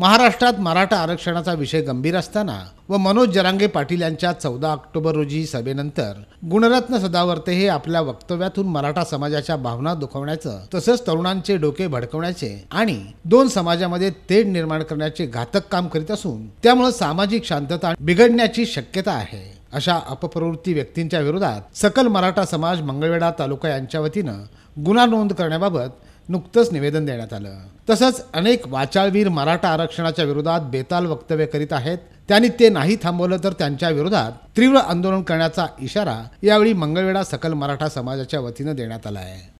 महाराष्ट्रात मराठा आरक्षणाचा विषय गंभीर असताना व मनोज जरांगे पाटील यांच्या चौदा ऑक्टोबर रोजी सभेनंतर गुणरत्न सदावर्ते हे आपल्या वक्तव्यातून मराठा समाजाच्या भावना दुखवण्याचं तसंच तरुणांचे डोके भडकवण्याचे आणि दोन समाजामध्ये तेढ निर्माण करण्याचे घातक काम करीत असून त्यामुळे सामाजिक शांतता बिघडण्याची शक्यता आहे अशा अपप्रवृत्ती व्यक्तींच्या विरोधात सकल मराठा समाज मंगळवेढा तालुका यांच्या वतीनं गुन्हा नोंद करण्याबाबत नुकतंच निवेदन देण्यात आलं तसंच अनेक वाचाळवीर मराठा आरक्षणाच्या विरोधात बेताल वक्तव्य करीत आहेत त्यांनी ते नाही थांबवलं तर त्यांच्या विरोधात तीव्र आंदोलन करण्याचा इशारा यावेळी मंगळवेढा सकल मराठा समाजाच्या वतीनं देण्यात आला आहे